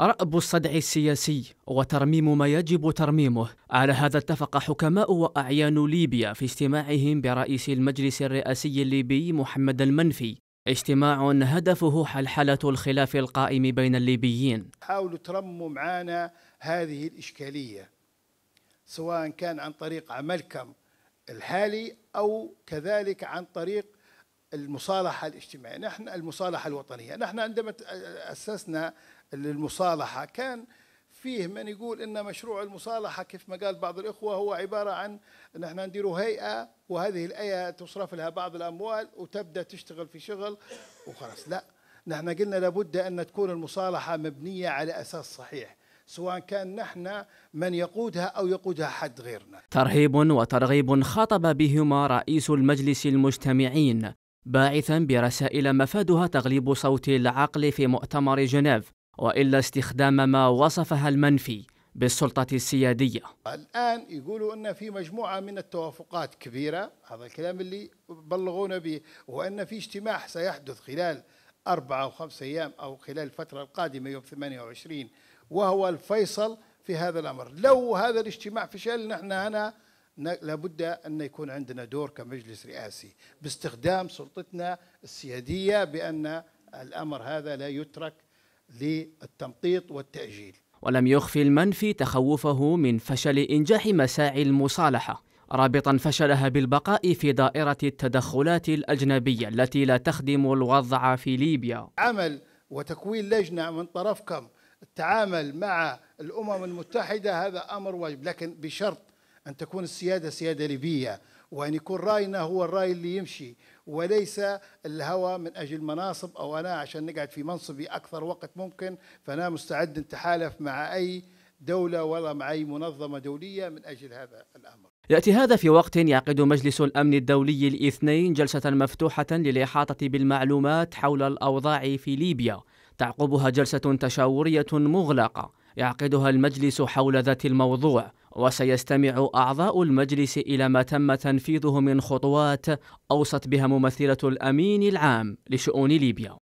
رأب الصدع السياسي وترميم ما يجب ترميمه على هذا اتفق حكماء وأعيان ليبيا في اجتماعهم برئيس المجلس الرئاسي الليبي محمد المنفي اجتماع هدفه حلحلة الخلاف القائم بين الليبيين حاولوا ترموا معانا هذه الإشكالية سواء كان عن طريق عملكم الحالي أو كذلك عن طريق المصالحة الاجتماعية نحن المصالحة الوطنية نحن عندما أسسنا للمصالحة كان فيه من يقول ان مشروع المصالحه كيف ما قال بعض الاخوه هو عباره عن نحن ندير هيئه وهذه الهيئه تصرف لها بعض الاموال وتبدا تشتغل في شغل وخلاص لا نحن قلنا لابد ان تكون المصالحه مبنيه على اساس صحيح سواء كان نحن من يقودها او يقودها حد غيرنا. ترهيب وترغيب خاطب بهما رئيس المجلس المجتمعين باعثا برسائل مفادها تغليب صوت العقل في مؤتمر جنيف والا استخدام ما وصفها المنفي بالسلطة السيادية الآن يقولوا أن في مجموعة من التوافقات كبيرة هذا الكلام اللي بلغونا به وأن في اجتماع سيحدث خلال أربعة أو خمسة أيام أو خلال الفترة القادمة يوم 28 وهو الفيصل في هذا الأمر لو هذا الاجتماع فشل نحن هنا لابد أن يكون عندنا دور كمجلس رئاسي باستخدام سلطتنا السيادية بأن الأمر هذا لا يترك للتمطيط والتأجيل ولم يخفي المنفي تخوفه من فشل إنجاح مساعي المصالحة رابطا فشلها بالبقاء في دائرة التدخلات الأجنبية التي لا تخدم الوضع في ليبيا عمل وتكوين لجنة من طرفكم التعامل مع الأمم المتحدة هذا أمر واجب لكن بشرط أن تكون السيادة سيادة ليبية وأن يكون رأينا هو الرأي اللي يمشي وليس الهوى من أجل مناصب أو أنا عشان نقعد في منصبي أكثر وقت ممكن فأنا مستعد نتحالف مع أي دولة ولا مع أي منظمة دولية من أجل هذا الأمر يأتي هذا في وقت يعقد مجلس الأمن الدولي الاثنين جلسة مفتوحة للإحاطة بالمعلومات حول الأوضاع في ليبيا تعقبها جلسة تشاورية مغلقة يعقدها المجلس حول ذات الموضوع وسيستمع أعضاء المجلس إلى ما تم تنفيذه من خطوات أوصت بها ممثلة الأمين العام لشؤون ليبيا